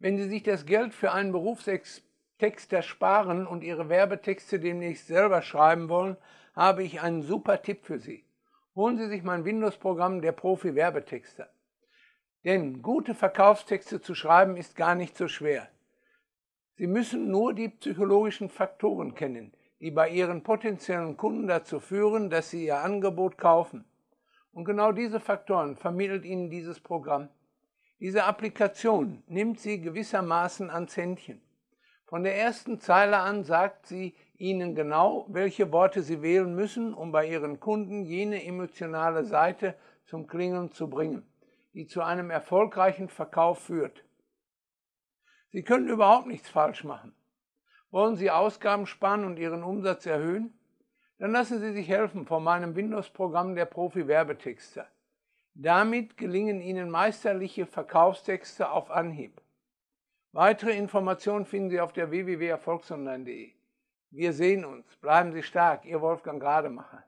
Wenn Sie sich das Geld für einen Berufstexter sparen und Ihre Werbetexte demnächst selber schreiben wollen, habe ich einen super Tipp für Sie. Holen Sie sich mein Windows-Programm der Profi Werbetexter. Denn gute Verkaufstexte zu schreiben ist gar nicht so schwer. Sie müssen nur die psychologischen Faktoren kennen, die bei Ihren potenziellen Kunden dazu führen, dass sie Ihr Angebot kaufen. Und genau diese Faktoren vermittelt Ihnen dieses Programm. Diese Applikation nimmt sie gewissermaßen ans Händchen. Von der ersten Zeile an sagt sie Ihnen genau, welche Worte Sie wählen müssen, um bei Ihren Kunden jene emotionale Seite zum Klingeln zu bringen, die zu einem erfolgreichen Verkauf führt. Sie können überhaupt nichts falsch machen. Wollen Sie Ausgaben sparen und Ihren Umsatz erhöhen? Dann lassen Sie sich helfen von meinem Windows-Programm der Profi-Werbetexter. Damit gelingen Ihnen meisterliche Verkaufstexte auf Anhieb. Weitere Informationen finden Sie auf der www.erfolgsonline.de. Wir sehen uns. Bleiben Sie stark. Ihr Wolfgang Rademacher.